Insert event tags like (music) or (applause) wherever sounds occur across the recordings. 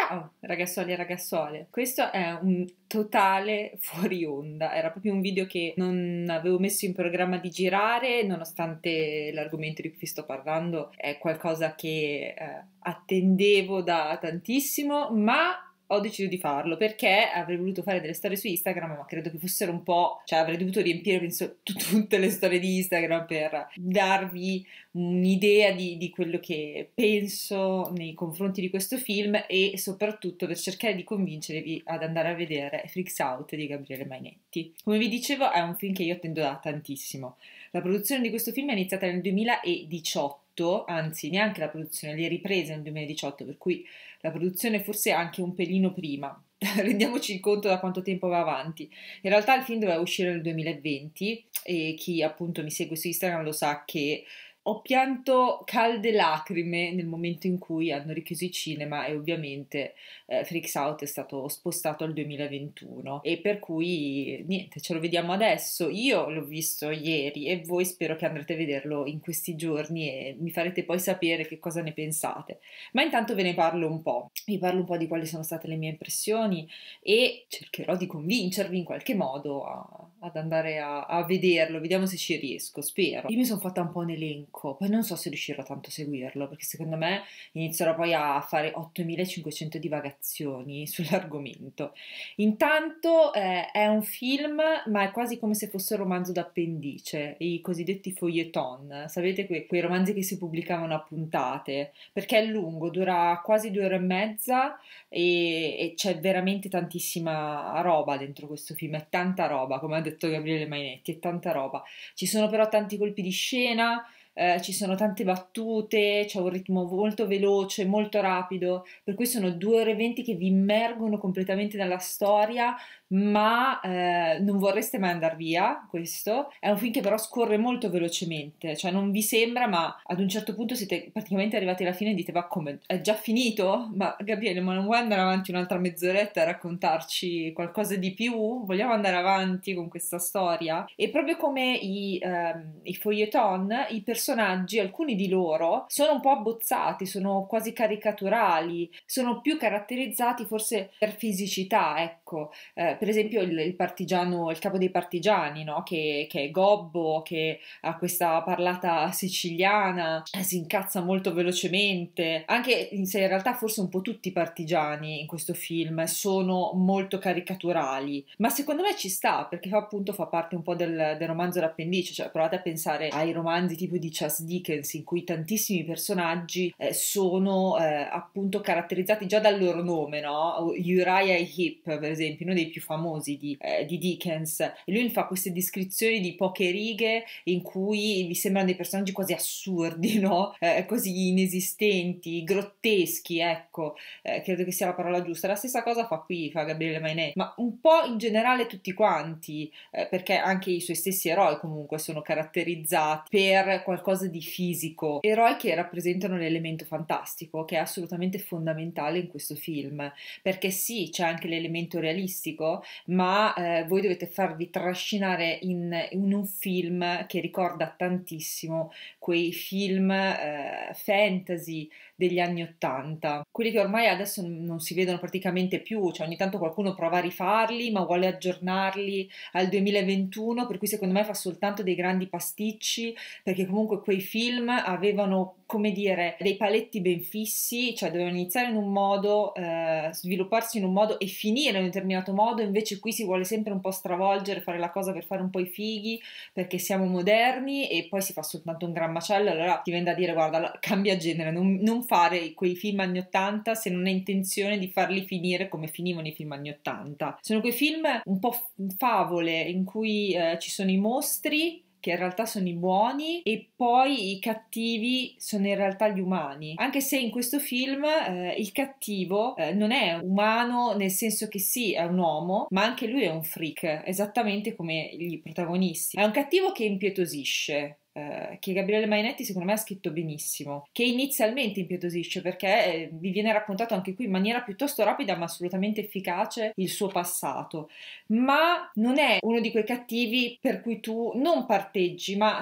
Ciao ragazzuoli e ragazzuole, questo è un totale (laughs) fuori onda, era proprio un video che non avevo messo in programma di girare nonostante l'argomento di cui sto parlando è qualcosa che eh, attendevo da tantissimo, ma ho deciso di farlo perché avrei voluto fare delle storie su Instagram, ma credo che fossero un po', cioè avrei dovuto riempire penso tutte le storie di Instagram per darvi un'idea di, di quello che penso nei confronti di questo film e soprattutto per cercare di convincervi ad andare a vedere Freaks Out di Gabriele Mainetti. Come vi dicevo, è un film che io attendo da tantissimo. La produzione di questo film è iniziata nel 2018 tutto, anzi neanche la produzione, le riprese nel 2018, per cui la produzione forse anche un pelino prima, (laughs) rendiamoci conto da quanto tempo va avanti. In realtà il film doveva uscire nel 2020 e chi appunto mi segue su Instagram lo sa che ho pianto calde lacrime nel momento in cui hanno richiuso i cinema e ovviamente eh, Freaks Out è stato spostato al 2021 e per cui niente, ce lo vediamo adesso. Io l'ho visto ieri e voi spero che andrete a vederlo in questi giorni e mi farete poi sapere che cosa ne pensate. Ma intanto ve ne parlo un po', vi parlo un po' di quali sono state le mie impressioni e cercherò di convincervi in qualche modo a ad andare a, a, vederlo, vediamo se ci riesco, spero. Io mi sono fatta un po' un elenco, poi non so se riuscirò tanto a seguirlo, perché secondo me inizierò poi a fare 8500 divagazioni (laughs) sull'argomento. Intanto eh, è un film, ma è quasi come se fosse un romanzo d'appendice, i cosiddetti feuilleton, sapete que- quei romanzi che si pubblicavano a puntate, perché è lungo, dura quasi due ore e mezza e, e c'è veramente tantissima roba dentro questo film, è tanta roba, come ha detto detto Gabriele Mainetti, è tanta roba. Ci sono però tanti colpi di scena, eh, ci sono tante battute, c'è un ritmo molto veloce, molto rapido, per cui sono due ore e venti che vi immergono completamente nella storia, ma eh, non vorreste mai andare via. Questo è un film che però scorre molto velocemente, cioè non vi sembra, ma ad un certo punto siete praticamente arrivati alla fine e dite: Ma come è già finito? Ma Gabriele, ma non vuoi andare avanti un'altra mezz'oretta a raccontarci qualcosa di più? Vogliamo andare avanti con questa storia? E proprio come i, ehm, i foglieton, i personaggi, alcuni di loro sono un po' abbozzati, sono quasi caricaturali, sono più caratterizzati forse per fisicità, ecco. Eh, per esempio il, il, partigiano, il capo dei partigiani, no? che, che, è gobbo, che ha questa parlata siciliana, eh, si incazza molto velocemente, anche se in realtà forse un po' tutti i partigiani in questo film sono molto caricaturali, ma secondo me ci sta perché fa, appunto fa parte un po' del, del romanzo d'appendice, cioè provate a pensare ai romanzi tipo di Chas Dickens in cui tantissimi personaggi eh, sono eh, appunto caratterizzati già dal loro nome, no? Uriah e per esempio, uno dei più famosi di, eh, di Dickens e lui fa queste descrizioni di poche righe in cui vi sembrano dei personaggi quasi assurdi, (laughs) no? Eh, così inesistenti, grotteschi, ecco, eh, credo che sia la parola giusta. La stessa cosa fa qui, fa Gabriele Mainet, ma un po' in generale tutti quanti, eh, perché anche i suoi stessi eroi comunque sono caratterizzati per qualcosa di fisico, eroi che rappresentano l'elemento fantastico, che è assolutamente fondamentale in questo film, perché sì, c'è anche l'elemento realistico, ma eh, voi dovete farvi trascinare in, in, un film che ricorda tantissimo quei film eh, fantasy degli anni Ottanta, quelli che ormai adesso non si vedono praticamente più, cioè ogni tanto qualcuno prova a rifarli ma vuole aggiornarli al 2021, per cui secondo me fa soltanto dei grandi pasticci, perché comunque quei film avevano come dire, dei paletti ben fissi, cioè dovevano iniziare in un modo, eh, svilupparsi in un modo e finire in un determinato modo, invece qui si vuole sempre un po' stravolgere, fare la cosa per fare un po' i fighi, perché siamo moderni e poi si fa soltanto un gran macello, allora ti viene da dire guarda, cambia genere, non, non fare quei film anni 80 se non hai intenzione di farli finire come finivano i film anni 80. Sono quei film un po' favole in cui eh, ci sono i mostri, che in realtà sono i buoni e poi i cattivi sono in realtà gli umani. Anche se in questo film eh, il cattivo eh, non è umano nel senso che sì, è un uomo, ma anche lui è un freak, esattamente come i protagonisti. È un cattivo che impietosisce eh, che Gabriele Mainetti secondo me ha scritto benissimo, che inizialmente impietosisce perché eh, vi viene raccontato anche qui in maniera piuttosto rapida ma assolutamente efficace il suo passato, ma non è uno di quei cattivi per cui tu non parteggi, ma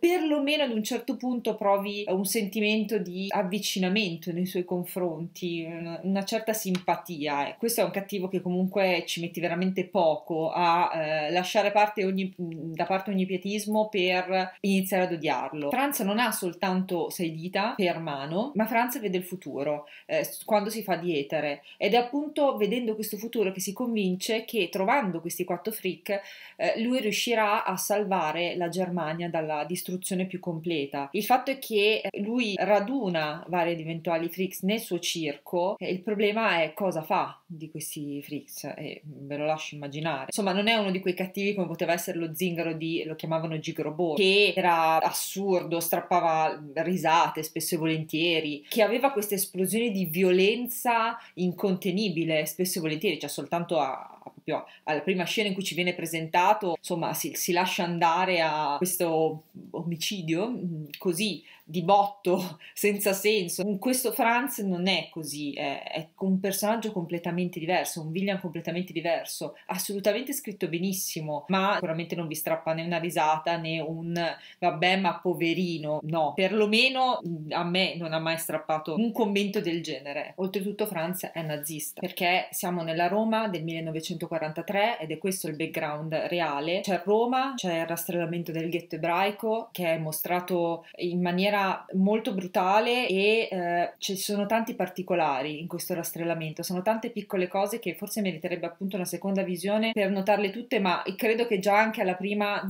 perlomeno ad un certo punto provi eh, un sentimento di avvicinamento nei suoi confronti, una certa simpatia. Questo è un cattivo che comunque ci metti veramente poco a eh, lasciare parte ogni, mm, da parte ogni pietismo per iniziare iniziare ad odiarlo. Franz non ha soltanto sei dita per mano, ma Franz vede il futuro eh, quando si fa dietere ed è appunto vedendo questo futuro che si convince che trovando questi quattro freak eh, lui riuscirà a salvare la Germania dalla distruzione più completa. Il fatto è che eh, lui raduna vari ed eventuali freaks nel suo circo e il problema è cosa fa di questi freaks e ve lo lascio immaginare. Insomma non è uno di quei cattivi come poteva essere lo zingaro di, lo chiamavano Gigrobot, che era assurdo, strappava risate spesso e volentieri, che aveva questa esplosione di violenza incontenibile spesso e volentieri, cioè soltanto a, proprio alla prima scena in cui ci viene presentato, insomma, si, si lascia andare a questo omicidio mm, così di botto, (laughs) senza senso. In questo Franz non è così, è, è un personaggio completamente diverso, un William completamente diverso, assolutamente scritto benissimo, ma sicuramente non vi strappa né una risata né un vabbè ma poverino, no, perlomeno mm, a me non ha mai strappato un commento del genere. Oltretutto Franz è nazista, perché siamo nella Roma del 1943 ed è questo il background reale. C'è Roma, c'è il rastrellamento del ghetto ebraico che è mostrato in maniera maniera molto brutale e eh, ci sono tanti particolari in questo rastrellamento, sono tante piccole cose che forse meriterebbe appunto una seconda visione per notarle tutte, ma credo che già anche alla prima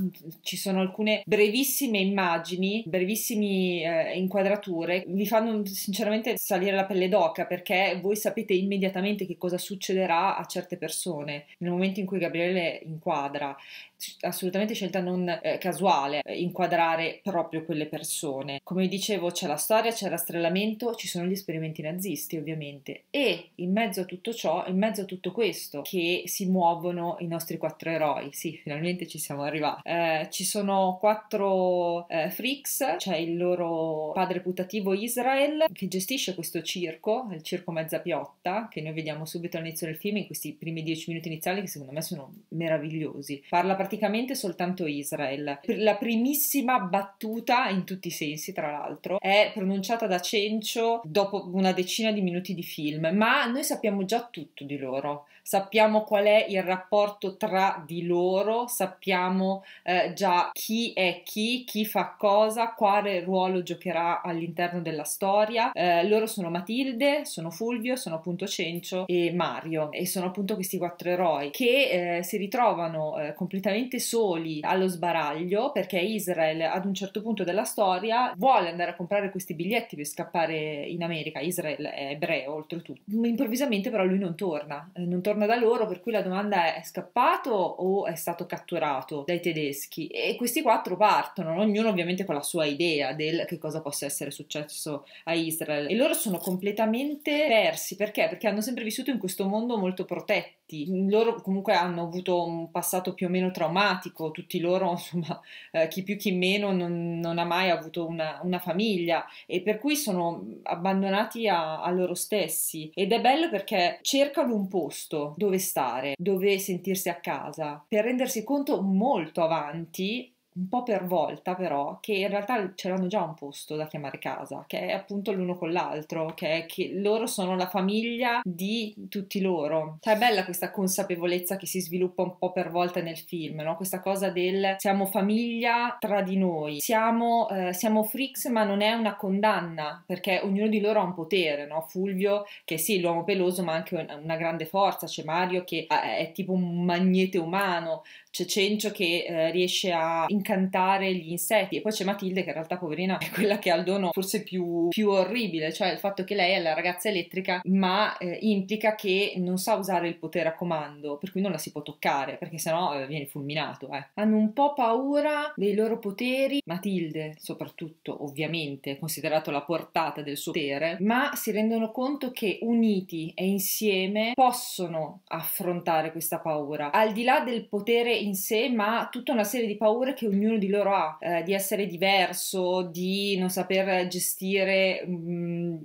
ci sono alcune brevissime immagini, brevissime eh, inquadrature, vi fanno sinceramente salire la pelle d'oca perché voi sapete immediatamente che cosa succederà a certe persone nel momento in cui Gabriele inquadra assolutamente scelta non eh, casuale eh, inquadrare proprio quelle persone. Come dicevo, c'è la storia, c'è l'astrellamento, ci sono gli esperimenti nazisti, ovviamente, e in mezzo a tutto ciò, in mezzo a tutto questo, che si muovono i nostri quattro eroi. Sì, finalmente ci siamo arrivati. Eh, ci sono quattro eh, freaks, c'è il loro padre putativo Israel che gestisce questo circo, il circo Mezza Piotta, che noi vediamo subito all'inizio del film in questi primi dieci minuti iniziali che secondo me sono meravigliosi. Parla praticamente praticamente soltanto Israel. La primissima battuta, in tutti i sensi tra l'altro, è pronunciata da Cencio dopo una decina di minuti di film, ma noi sappiamo già tutto di loro sappiamo qual è il rapporto tra di loro, sappiamo eh, già chi è chi, chi fa cosa, quale ruolo giocherà all'interno della storia. Eh, loro sono Matilde, sono Fulvio, sono appunto Cencio e Mario e sono appunto questi quattro eroi che eh, si ritrovano eh, completamente soli allo sbaraglio perché Israel ad un certo punto della storia vuole andare a comprare questi biglietti per scappare in America. Israel è ebreo oltretutto. Improvvisamente però lui non torna, eh, non torna ritorna da loro, per cui la domanda è, è scappato o è stato catturato dai tedeschi? E questi quattro partono, ognuno ovviamente con la sua idea del che cosa possa essere successo a Israele. E loro sono completamente persi, perché? Perché hanno sempre vissuto in questo mondo molto protetto effetti. Loro comunque hanno avuto un passato più o meno traumatico, tutti loro, (laughs) insomma, eh, chi più chi meno non, non ha mai avuto una, una, famiglia e per cui sono abbandonati a, a, loro stessi. Ed è bello perché cercano un posto dove stare, dove sentirsi a casa, per rendersi conto molto avanti un po' per volta però, che in realtà c'erano già un posto da chiamare casa, che è appunto l'uno con l'altro, che è che loro sono la famiglia di tutti loro. Cioè è bella questa consapevolezza che si sviluppa un po' per volta nel film, no? Questa cosa del siamo famiglia tra di noi, siamo, eh, siamo freaks ma non è una condanna, perché ognuno di loro ha un potere, no? Fulvio che sì, l'uomo peloso ma anche una grande forza, c'è Mario che è tipo un magnete umano, c'è Cencio che eh, riesce a incantare gli insetti e poi c'è Matilde che in realtà poverina (laughs) è quella che ha il dono forse più, più orribile, cioè il fatto che lei è la ragazza elettrica ma eh, implica che non sa usare il potere a comando, per cui non la si può toccare perché sennò eh, viene fulminato. Eh. Hanno un po' paura dei loro poteri, Matilde soprattutto ovviamente, considerato la portata del suo potere, ma si rendono conto che uniti e insieme possono affrontare questa paura. Al di là del potere in sé, ma tutta una serie di paure che ognuno di loro ha, eh, di essere diverso, di non saper gestire mh,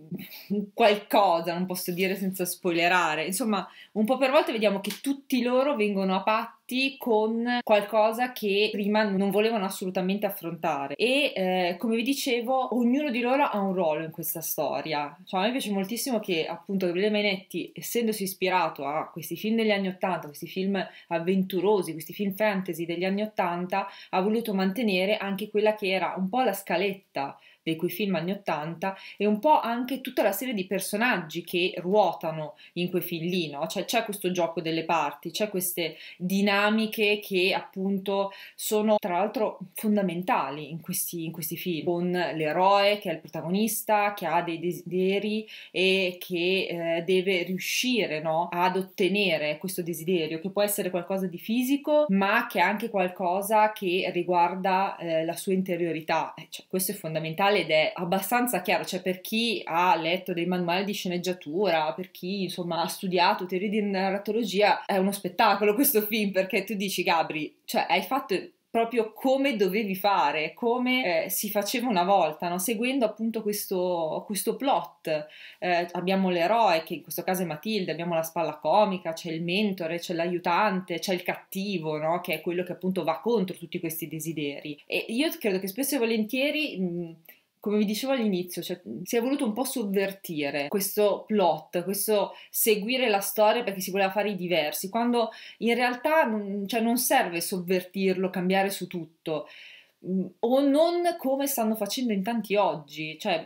mm, qualcosa, non posso dire senza spoilerare. Insomma, un po' per volta vediamo che tutti loro vengono a patto fatti con qualcosa che prima non volevano assolutamente affrontare e eh, come vi dicevo ognuno di loro ha un ruolo in questa storia cioè a me piace moltissimo che appunto Gabriele Mainetti essendosi ispirato a questi film degli anni 80 questi film avventurosi questi film fantasy degli anni 80 ha voluto mantenere anche quella che era un po' la scaletta dei cui film anni 80 e un po' anche tutta la serie di personaggi che ruotano in quei film lì, no? Cioè c'è questo gioco delle parti, c'è queste dinamiche che appunto sono tra l'altro fondamentali in questi, in questi film, con l'eroe che è il protagonista, che ha dei desideri e che eh, deve riuscire no? ad ottenere questo desiderio, che può essere qualcosa di fisico, ma che è anche qualcosa che riguarda eh, la sua interiorità. Eh, cioè, questo è fondamentale generale ed è abbastanza chiaro, cioè per chi ha letto dei manuali di sceneggiatura, per chi insomma ha studiato teoria di narratologia, è uno spettacolo questo film perché tu dici Gabri, cioè hai fatto proprio come dovevi fare, come eh, si faceva una volta, no? seguendo appunto questo, questo plot. Eh, abbiamo l'eroe, che in questo caso è Matilde, abbiamo la spalla comica, c'è il mentore, c'è l'aiutante, c'è il cattivo, no? che è quello che appunto va contro tutti questi desideri. E io credo che spesso e volentieri... Mh, come vi dicevo all'inizio, cioè, si è voluto un po' sovvertire questo plot, questo seguire la storia perché si voleva fare i diversi, quando in realtà cioè, non serve sovvertirlo, cambiare su tutto, mm, o non come stanno facendo in tanti oggi, cioè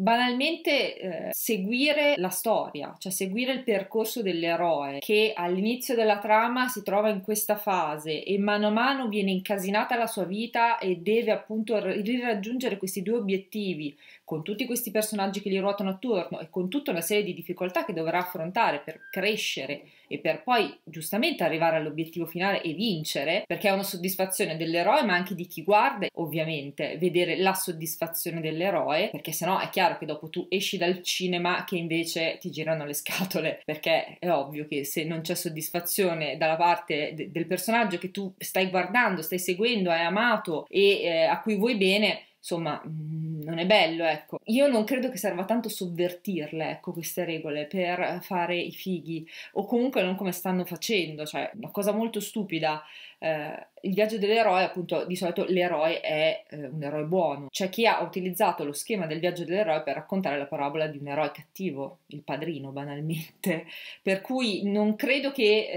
banalmente eh, seguire la storia, cioè seguire il percorso dell'eroe che all'inizio della trama si trova in questa fase e mano a mano viene incasinata la sua vita e deve appunto riraggiungere questi due obiettivi con tutti questi personaggi che gli ruotano attorno e con tutta una serie di difficoltà che dovrà affrontare per crescere e per poi giustamente arrivare all'obiettivo finale e vincere, perché è una soddisfazione dell'eroe ma anche di chi guarda, ovviamente, vedere la soddisfazione dell'eroe, perché sennò è chiaro chiaro che dopo tu esci dal cinema che invece ti girano le scatole, (laughs) perché è ovvio che se non c'è soddisfazione dalla parte de- del personaggio che tu stai guardando, stai seguendo, hai amato e eh, a cui vuoi bene, insomma, mm, non è bello, ecco. Io non credo che serva tanto sovvertirle, ecco, queste regole per fare i fighi, o comunque non come stanno facendo, cioè, una cosa molto stupida eh, il viaggio dell'eroe, appunto, di solito l'eroe è eh, un eroe buono. C'è chi ha utilizzato lo schema del viaggio dell'eroe per raccontare la parabola di un eroe cattivo, il padrino, banalmente. (laughs) Per cui non credo che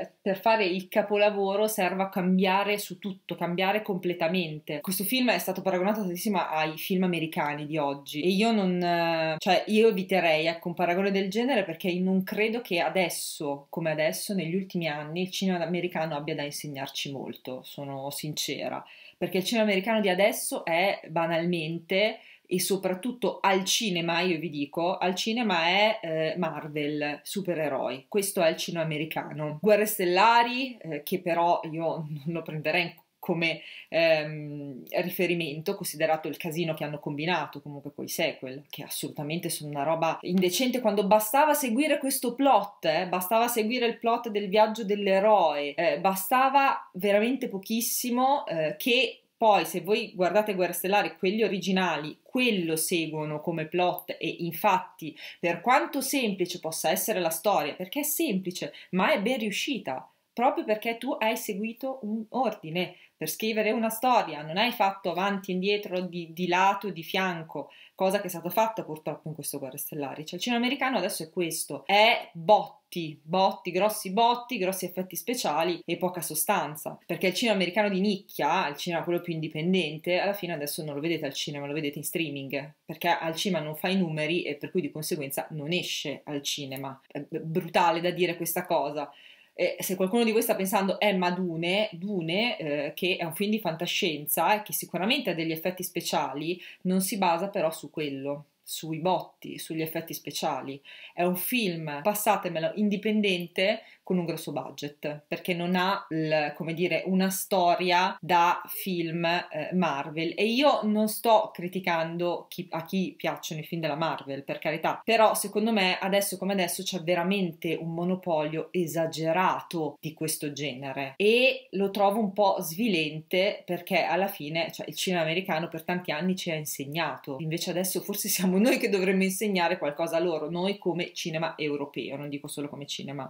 eh, per fare il capolavoro serva cambiare su tutto, cambiare completamente. Questo film è stato paragonato tantissimo ai film americani di oggi e io non, eh, cioè, io eviterei ecco, un paragone del genere perché non credo che adesso, come adesso, negli ultimi anni, il cinema americano abbia da insegnare insegnarci molto, sono sincera, perché il cinema americano di adesso è banalmente e soprattutto al cinema, io vi dico, al cinema è eh, Marvel, supereroi, questo è il cinema americano. Guerre stellari, eh, che però io non lo prenderei in come ehm, riferimento, considerato il casino che hanno combinato comunque con i sequel, che assolutamente sono una roba indecente quando bastava seguire questo plot, eh, bastava seguire il plot del viaggio dell'eroe, eh, bastava veramente pochissimo eh, che poi, se voi guardate Guerre Stellari, quelli originali, quello seguono come plot e infatti, per quanto semplice possa essere la storia, perché è semplice, ma è ben riuscita, proprio perché tu hai seguito un ordine, per scrivere una storia, non hai fatto avanti e indietro, di, di lato, di fianco, cosa che è stata fatta purtroppo in questo Guerre Stellari. Cioè il cinema americano adesso è questo, è botti, botti, grossi botti, grossi effetti speciali e poca sostanza, perché il cinema americano di nicchia, il cinema quello più indipendente, alla fine adesso non lo vedete al cinema, lo vedete in streaming, perché al cinema non fa i numeri e per cui di conseguenza non esce al cinema. È brutale da dire questa cosa, eh, se qualcuno di voi sta pensando, eh, Madune, Dune, eh, che è un film di fantascienza e che sicuramente ha degli effetti speciali, non si basa però su quello sui botti, sugli effetti speciali. È un film, passatemelo, indipendente con un grosso budget, perché non ha, il, come dire, una storia da film eh, Marvel. E io non sto criticando chi, a chi piacciono i film della Marvel, per carità, però secondo me adesso come adesso c'è veramente un monopolio esagerato di questo genere e lo trovo un po' svilente perché alla fine cioè, il cinema americano per tanti anni ci ha insegnato, invece adesso forse siamo noi che dovremmo insegnare qualcosa a loro, noi come cinema europeo, non dico solo come cinema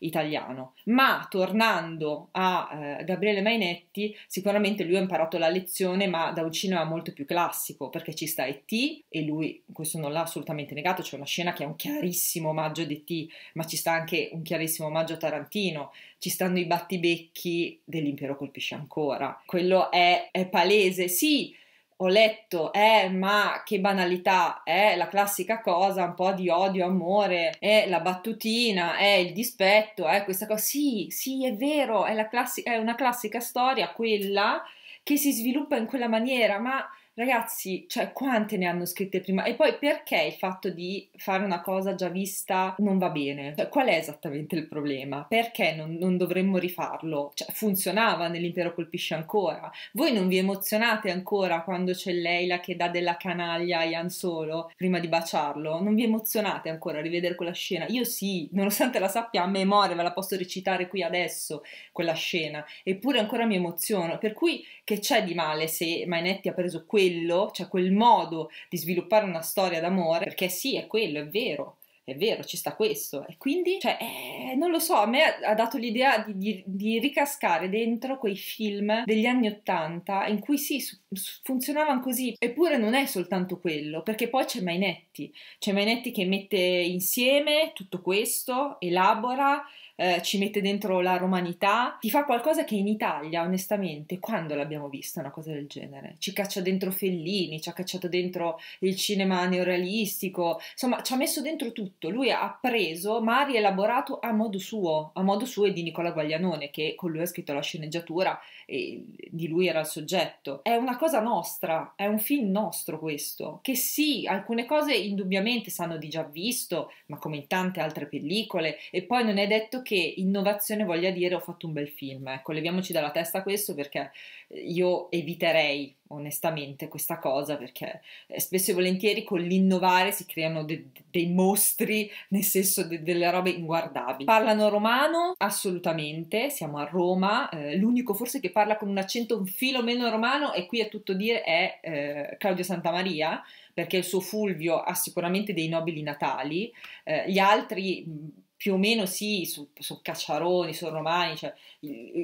italiano. Ma tornando a eh, Gabriele Mainetti, sicuramente lui ha imparato la lezione, ma da un cinema molto più classico, perché ci sta E.T. e lui questo non l'ha assolutamente negato, c'è una scena che è un chiarissimo omaggio di E.T., ma ci sta anche un chiarissimo omaggio a Tarantino, ci stanno i battibecchi dell'impero colpisce ancora. Quello è, è palese, sì ho letto, eh, ma che banalità, è eh, la classica cosa, un po' di odio, amore, è eh, la battutina, è il dispetto, è questa cosa. Sì, sì, è vero, è, classi- è una classica storia quella che si sviluppa in quella maniera, ma Ragazzi, cioè, quante ne hanno scritte prima? E poi perché il fatto di fare una cosa già vista non va bene? Cioè, qual è esattamente il problema? Perché non, non dovremmo rifarlo? Cioè, funzionava nell'impero colpisce ancora. Voi non vi emozionate ancora quando c'è Leila che dà della canaglia a Ian Solo prima di baciarlo? Non vi emozionate ancora a rivedere quella scena? Io sì, nonostante la sappia a memoria, ve la posso recitare qui adesso quella scena, eppure ancora mi emoziono. Per cui che c'è di male se Mainetti ha preso questo? quello, cioè quel modo di sviluppare una storia d'amore, perché sì, è quello, è vero. È vero, ci sta questo. E quindi, cioè, eh, non lo so, a me ha dato l'idea di, di, di ricascare dentro quei film degli anni Ottanta in cui sì, funzionavano così. Eppure non è soltanto quello, perché poi c'è Mainetti. C'è Mainetti che mette insieme tutto questo, elabora eh, ci mette dentro la romanità, ti fa qualcosa che in Italia, onestamente, quando l'abbiamo vista una cosa del genere? Ci caccia dentro Fellini, ci ha cacciato dentro il cinema neorealistico, insomma, ci ha messo dentro tutto. Lui ha preso, ma ha rielaborato a modo suo, a modo suo e di Nicola Guaglianone, che con lui ha scritto la sceneggiatura e di lui era il soggetto. È una cosa nostra, è un film nostro questo, che sì, alcune cose indubbiamente sanno di già visto, ma come in tante altre pellicole, e poi non è detto che innovazione voglia dire ho fatto un bel film, ecco, eh. leviamoci dalla testa questo perché eh, io eviterei onestamente questa cosa perché eh, spesso e volentieri con l'innovare si creano de- dei mostri, nel senso de- delle robe inguardabili. Parlano romano? Assolutamente, siamo a Roma, eh, l'unico forse che parla con un accento un filo meno romano e qui a tutto dire è eh, Claudio Santamaria perché il suo Fulvio ha sicuramente dei nobili natali, eh, gli altri più o meno sì, su, su Cacciaroni, su Romani, cioè,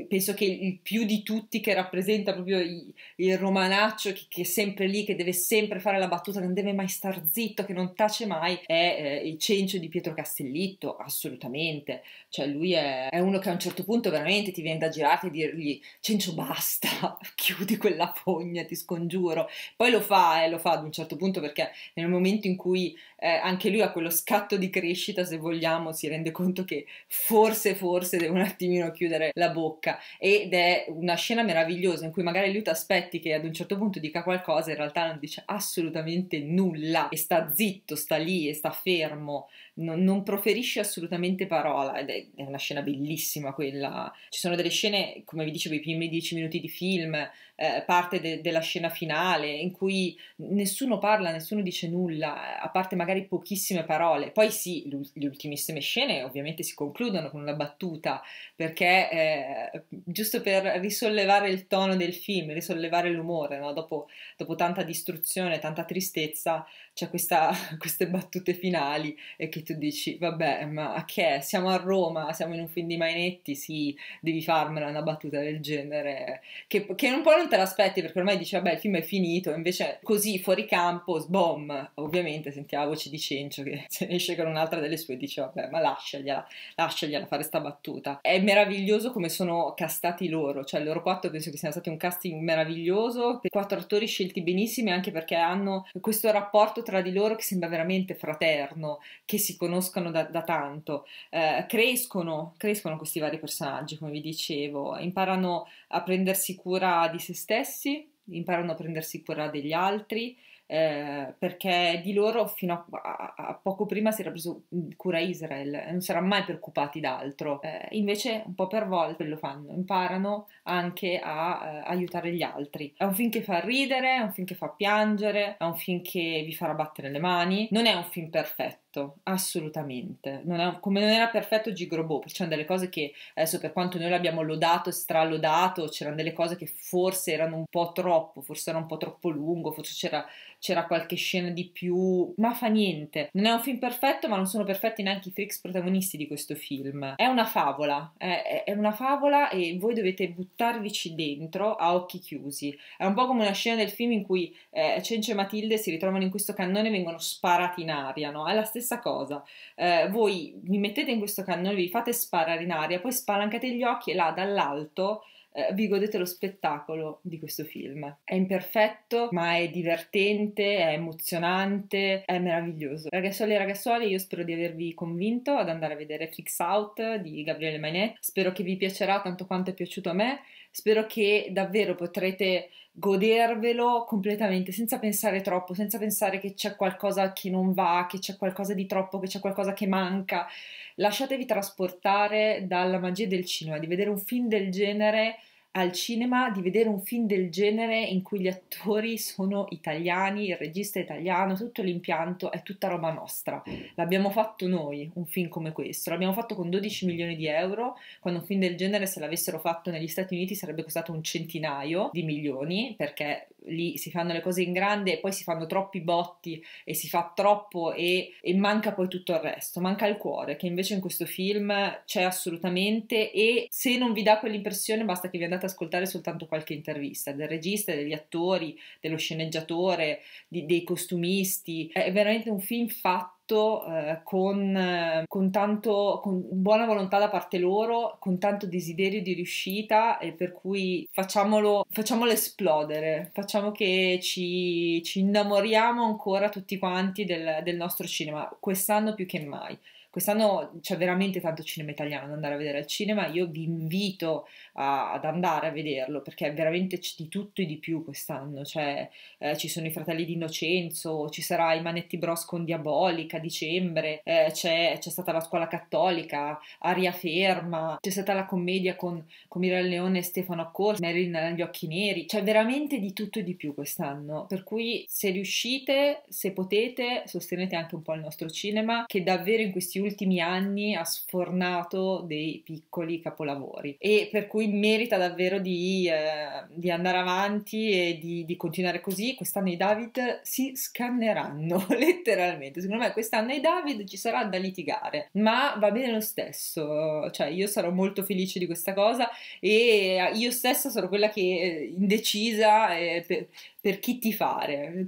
penso che il più di tutti che rappresenta proprio il, romanaccio che, che, è sempre lì, che deve sempre fare la battuta, non deve mai star zitto, che non tace mai, è eh, il cencio di Pietro Castellitto, assolutamente. Cioè lui è, è, uno che a un certo punto veramente ti viene da girarti e dirgli cencio basta, (laughs) chiudi quella fogna, ti scongiuro. Poi lo fa, eh, lo fa ad un certo punto perché nel momento in cui eh, anche lui ha quello scatto di crescita, se vogliamo, si rende conto che forse, forse deve un attimino chiudere la bocca ed è una scena meravigliosa in cui magari lui ti aspetti che ad un certo punto dica qualcosa in realtà non dice assolutamente nulla e sta zitto, sta lì e sta fermo, non, non proferisce assolutamente parola ed è, è una scena bellissima quella. Ci sono delle scene, come vi dicevo, i primi dieci minuti di film eh, parte de- della scena finale in cui nessuno parla, nessuno dice nulla, a parte magari pochissime parole. Poi sì, l- le ultimissime scene ovviamente si concludono con una battuta perché eh, giusto per risollevare il tono del film, risollevare l'umore, no? dopo, dopo, tanta distruzione, tanta tristezza, c'è questa, (laughs) queste battute finali e che tu dici vabbè ma che è? Siamo a Roma, siamo in un film di Mainetti, sì, devi farmela una battuta del genere che, che un po' non te l'aspetti perché ormai dici vabbè il film è finito, invece così fuori campo, sbom, ovviamente sentiva la voce di Cencio che (laughs) se ne esce con un'altra delle sue e dice vabbè ma lasciagliela, lasciagliela fare sta battuta. È meraviglioso come sono castati loro, cioè loro quattro penso che siano stati un casting meraviglioso, quattro attori scelti benissimi anche perché hanno questo rapporto tra di loro che sembra veramente fraterno, che si conoscono da, da tanto, eh, crescono, crescono questi vari personaggi come vi dicevo, imparano a prendersi cura di se stessi, imparano a prendersi cura degli altri, eh, perché di loro fino a, a, poco prima si era preso mm, cura Israel, non si erano mai preoccupati d'altro. Eh, invece, un po' per volta lo fanno, imparano anche a eh, aiutare gli altri. È un film che fa ridere, è un film che fa piangere, è un film che vi farà battere le mani. Non è un film perfetto perfetto, assolutamente. Non è, come non era perfetto Gigrobò, c'erano delle cose che adesso per quanto noi l'abbiamo lodato e stralodato, c'erano delle cose che forse erano un po' troppo, forse era un po' troppo lungo, forse c'era, c'era qualche scena di più, ma fa niente. Non è un film perfetto, ma non sono perfetti neanche i freaks protagonisti di questo film. È una favola, è, è una favola e voi dovete buttarvici dentro a occhi chiusi. È un po' come una scena del film in cui eh, Cencio e Matilde si ritrovano in questo cannone e vengono sparati in aria, no? È la stessa stessa cosa. Eh, voi vi mettete in questo cannone, vi fate sparare in aria, poi spalancate gli occhi e là dall'alto eh, vi godete lo spettacolo di questo film. È imperfetto, ma è divertente, è emozionante, è meraviglioso. Ragazzuoli e ragazzuoli, io spero di avervi convinto ad andare a vedere Flix Out di Gabriele Manet. Spero che vi piacerà tanto quanto è piaciuto a me. Spero che davvero potrete godervelo completamente senza pensare troppo, senza pensare che c'è qualcosa che non va, che c'è qualcosa di troppo, che c'è qualcosa che manca. Lasciatevi trasportare dalla magia del cinema, di vedere un film del genere al cinema di vedere un film del genere in cui gli attori (laughs) sono italiani, il regista è italiano, tutto l'impianto è tutta roba nostra. Mm. L'abbiamo fatto noi un film come questo, l'abbiamo fatto con 12 milioni di euro, quando un film del genere se l'avessero fatto negli Stati Uniti sarebbe costato un centinaio di milioni perché lì si fanno le cose in grande e poi si fanno troppi botti e si fa troppo e, e manca poi tutto il resto, manca il cuore che invece in questo film c'è assolutamente e se non vi dà quell'impressione basta che vi andate ad ascoltare soltanto qualche intervista del regista, degli attori, dello sceneggiatore, di, dei costumisti. È veramente un film fatto. Eh, con, eh, con, tanto con buona volontà da parte loro, con tanto desiderio di riuscita e per cui facciamolo, facciamolo esplodere, facciamo che ci, ci innamoriamo ancora tutti quanti del, del nostro cinema, quest'anno più che mai. Quest'anno c'è veramente tanto cinema italiano da andare a vedere al cinema, io vi invito a, ad andare a vederlo perché veramente c'è di tutto e di più quest'anno, cioè eh, ci sono i Fratelli di Innocenzo, ci sarà i Manetti Bros con Diabolica a dicembre, eh, c'è, c'è, stata la scuola cattolica, Aria Ferma, c'è stata la commedia con, con Mirella Leone e Stefano Accorsi, Marilyn gli occhi neri, c'è veramente di tutto e di più quest'anno, per cui se riuscite, se potete, sostenete anche un po' il nostro cinema che davvero in questi ultimi ultimi anni ha sfornato dei piccoli capolavori e per cui merita davvero di, eh, di andare avanti e di, di continuare così. Quest'anno i David si scanneranno (laughs) letteralmente. Secondo me quest'anno i David ci sarà da litigare, ma va bene lo stesso, cioè io sarò molto felice di questa cosa e io stessa sarò quella che eh, indecisa eh, per, per chi ti fare,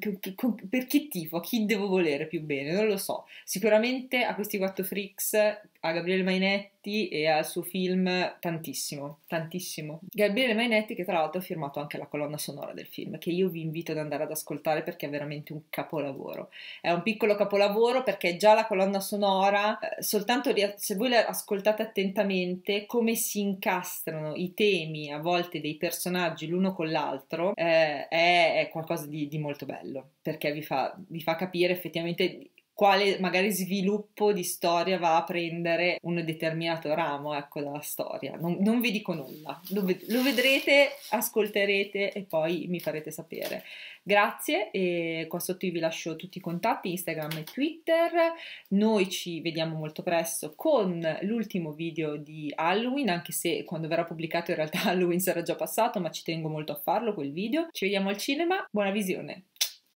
per chi tifo, a chi devo volere più bene, non lo so. Sicuramente a questi quattro freaks a Gabriele Mainetti e al suo film tantissimo, tantissimo. Gabriele Mainetti che tra l'altro ha firmato anche la colonna sonora del film, che io vi invito ad andare ad ascoltare perché è veramente un capolavoro. È un piccolo capolavoro perché già la colonna sonora, eh, soltanto se voi la ascoltate attentamente, come si incastrano i temi a volte dei personaggi l'uno con l'altro, eh, è, è, qualcosa di, di, molto bello, perché vi fa, vi fa capire effettivamente quale magari sviluppo di storia va a prendere un determinato ramo ecco, della storia. Non, non vi dico nulla, lo, ved- lo, vedrete, ascolterete e poi mi farete sapere. Grazie e qua sotto vi lascio tutti i contatti, Instagram e Twitter. Noi ci vediamo molto presto con l'ultimo video di Halloween, anche se quando verrà pubblicato in realtà (laughs) Halloween sarà già passato, ma ci tengo molto a farlo quel video. Ci vediamo al cinema, buona visione!